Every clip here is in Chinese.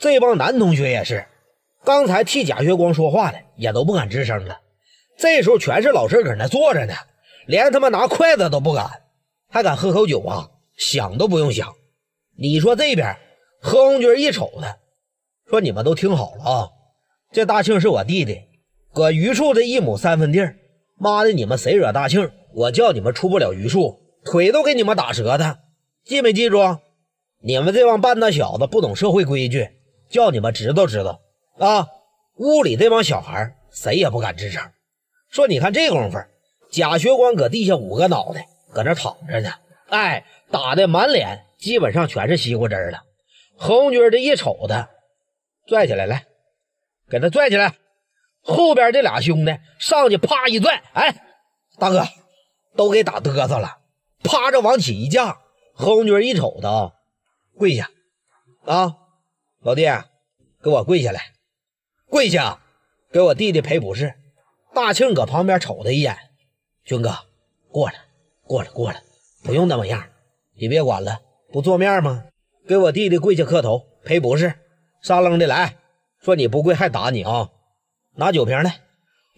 这帮男同学也是，刚才替贾学光说话的也都不敢吱声了。这时候全是老师搁那坐着呢，连他妈拿筷子都不敢，还敢喝口酒啊？想都不用想。你说这边何红军一瞅他，说：“你们都听好了啊，这大庆是我弟弟，搁榆树的一亩三分地儿。妈的，你们谁惹大庆，我叫你们出不了榆树，腿都给你们打折的。记没记住？你们这帮半大小子不懂社会规矩。”叫你们知道知道啊！屋里这帮小孩谁也不敢吱声。说你看这功夫，贾学光搁地下五个脑袋搁那躺着呢，哎，打的满脸基本上全是西瓜汁了。红军这一瞅他，拽起来来，给他拽起来。后边这俩兄弟上去啪一拽，哎，大哥都给打嘚瑟了，趴着往起一架。红军一瞅他，跪下啊。老弟，给我跪下来，跪下给我弟弟赔不是。大庆搁旁边瞅他一眼，军哥过来，过来，过来，不用那么样，你别管了，不做面吗？给我弟弟跪下磕头赔不是，沙楞的来说你不跪还打你啊？拿酒瓶来，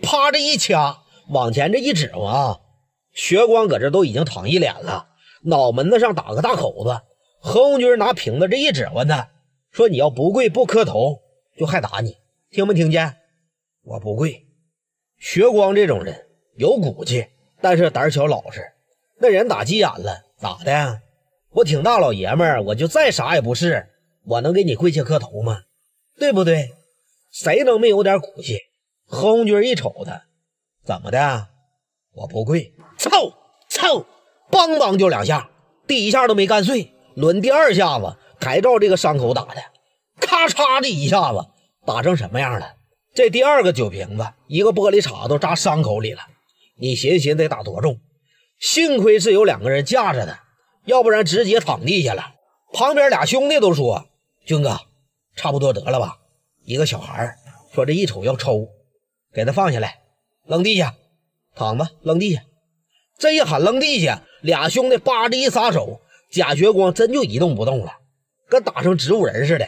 啪这一掐，往前这一指啊！学光搁这都已经躺一脸了，脑门子上打个大口子。何红军拿瓶子这一指唤他。说你要不跪不磕头，就还打你，听没听见？我不跪。学光这种人有骨气，但是胆小老实。那人打急眼了，咋的？我挺大老爷们儿，我就再啥也不是，我能给你跪下磕头吗？对不对？谁能没有点骨气？何红军一瞅他，怎么的？我不跪，操操，梆梆就两下，第一下都没干碎，抡第二下子。还照这个伤口打的，咔嚓的一下子打成什么样了？这第二个酒瓶子，一个玻璃碴都扎伤口里了。你寻思寻得打多重？幸亏是有两个人架着的，要不然直接躺地下了。旁边俩兄弟都说：“军哥，差不多得了吧。”一个小孩说：“这一瞅要抽，给他放下来，扔地下，躺吧，扔地下。”这一喊扔地下，俩兄弟叭的一撒手，贾学光真就一动不动了。跟打成植物人似的，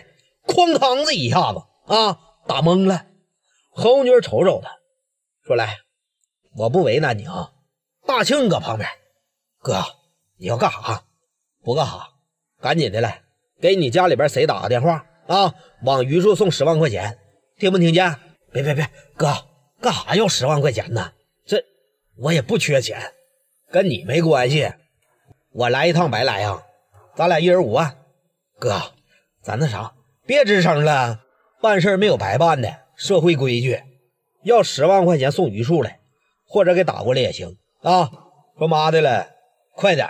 哐当子一下子啊，打懵了。侯红军瞅瞅他，说：“来，我不为难你啊。大庆搁旁边，哥，你要干啥？不干啥，赶紧的来，给你家里边谁打个电话啊？往榆树送十万块钱，听不听见？别别别，哥，干啥要十万块钱呢？这我也不缺钱，跟你没关系。我来一趟白来啊，咱俩一人五万。”哥，咱那啥，别吱声了。办事没有白办的，社会规矩。要十万块钱送榆树来，或者给打过来也行啊。说妈的了，快点，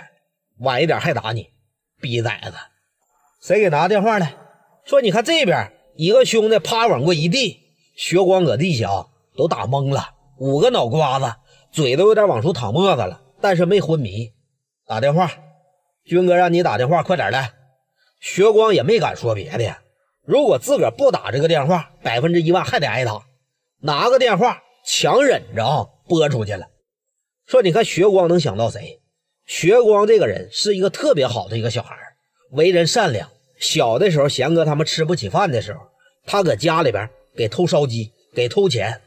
晚一点还打你，逼崽子！谁给拿电话了？说你看这边一个兄弟，啪往过一地，血光搁地下都打懵了，五个脑瓜子，嘴都有点往出淌沫子了，但是没昏迷。打电话，军哥让你打电话，快点来。学光也没敢说别的，如果自个儿不打这个电话，百分之一万还得挨打。拿个电话，强忍着啊，拨出去了。说你看学光能想到谁？学光这个人是一个特别好的一个小孩，为人善良。小的时候，贤哥他们吃不起饭的时候，他搁家里边给偷烧鸡，给偷钱，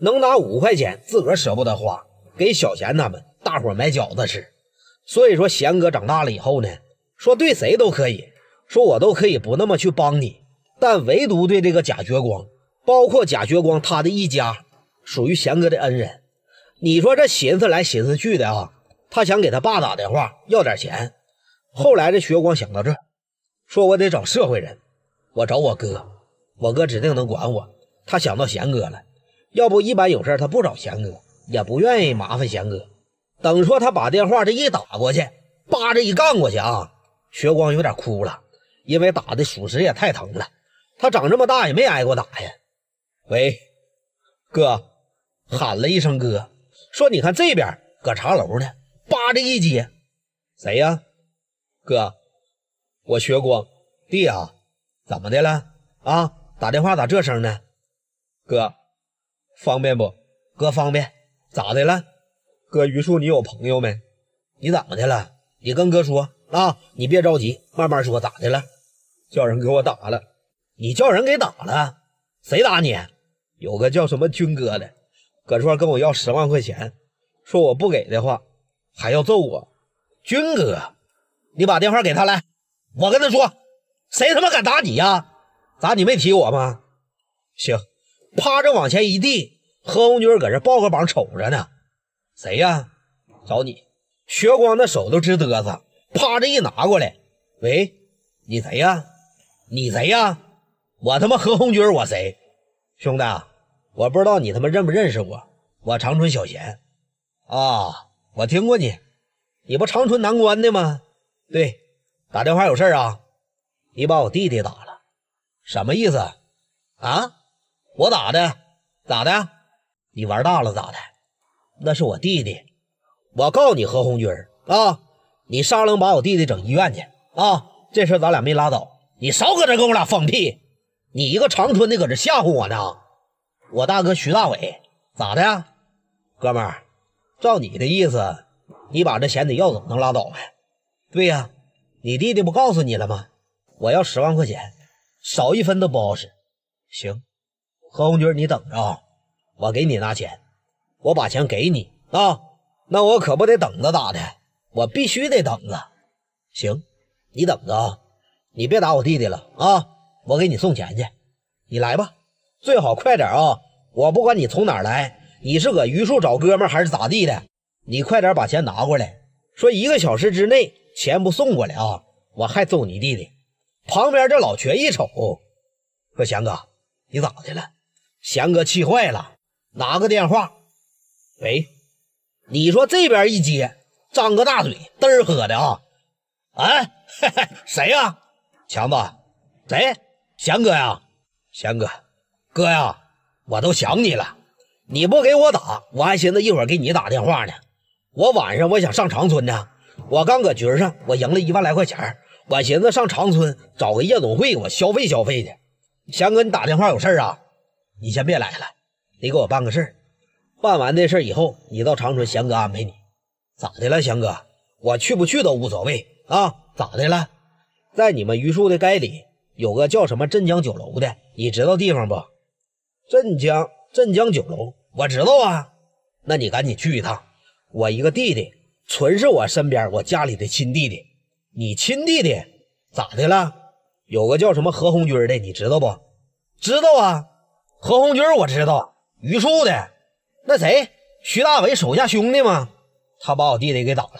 能拿五块钱，自个儿舍不得花，给小贤他们大伙买饺子吃。所以说，贤哥长大了以后呢，说对谁都可以。说我都可以不那么去帮你，但唯独对这个贾学光，包括贾学光他的一家，属于贤哥的恩人。你说这寻思来寻思去的啊，他想给他爸打电话要点钱。后来这学光想到这，说我得找社会人，我找我哥，我哥指定能管我。他想到贤哥了，要不一般有事他不找贤哥，也不愿意麻烦贤哥。等说他把电话这一打过去，叭这一干过去啊，学光有点哭了。因为打的属实也太疼了，他长这么大也没挨过打呀。喂，哥，喊了一声哥，说你看这边搁茶楼呢，叭着一接，谁呀？哥，我学光弟啊，怎么的了？啊，打电话咋这声呢？哥，方便不？哥方便，咋的了？哥，榆树你有朋友没？你怎么的了？你跟哥说啊，你别着急，慢慢说，咋的了？叫人给我打了，你叫人给打了，谁打你？有个叫什么军哥的，搁这块跟我要十万块钱，说我不给的话还要揍我。军哥，你把电话给他来，我跟他说，谁他妈敢打你呀？咋你没提我吗？行，趴着往前一递，何红军搁这抱个膀瞅着呢。谁呀？找你。薛光那手都直嘚瑟，趴着一拿过来。喂，你谁呀？你谁呀？我他妈何红军，我谁？兄弟，我不知道你他妈认不认识我。我长春小贤，啊，我听过你。你不长春南关的吗？对，打电话有事啊？你把我弟弟打了，什么意思？啊？我打的咋的？你玩大了咋的？那是我弟弟。我告你何红军啊！你商量把我弟弟整医院去啊？这事咱俩没拉倒。你少搁这跟我俩放屁！你一个长春的搁这吓唬我呢？我大哥徐大伟咋的呀？哥们，照你的意思，你把这钱得要走，能拉倒呗？对呀，你弟弟不告诉你了吗？我要十万块钱，少一分都不好使。行，何红军，你等着啊！我给你拿钱，我把钱给你啊！那我可不得等着咋的？我必须得等着。行，你等着。你别打我弟弟了啊！我给你送钱去，你来吧，最好快点啊！我不管你从哪儿来，你是搁榆树找哥们还是咋地的？你快点把钱拿过来！说一个小时之内钱不送过来啊，我还揍你弟弟！旁边这老瘸一瞅，说：“祥哥，你咋的了？”祥哥气坏了，拿个电话，喂，你说这边一接，张个大嘴，嘚儿喝的啊！哎，谁呀？强子，谁？贤哥呀，贤哥，哥呀，我都想你了。你不给我打，我还寻思一会儿给你打电话呢。我晚上我想上长春呢。我刚搁局上，我赢了一万来块钱我寻思上长春找个夜总会，我消费消费去。贤哥，你打电话有事啊？你先别来了，你给我办个事儿。办完这事儿以后，你到长春，贤哥安排你。咋的了，贤哥？我去不去都无所谓啊？咋的了？在你们榆树的街里有个叫什么镇江酒楼的，你知道地方不？镇江镇江酒楼，我知道啊。那你赶紧去一趟，我一个弟弟，纯是我身边我家里的亲弟弟。你亲弟弟咋的了？有个叫什么何红军的，你知道不？知道啊，何红军，我知道，榆树的那谁，徐大伟手下兄弟嘛，他把我弟弟给打了，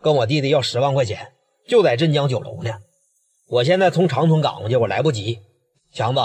跟我弟弟要十万块钱，就在镇江酒楼呢。我现在从长春赶过去，我来不及，强子。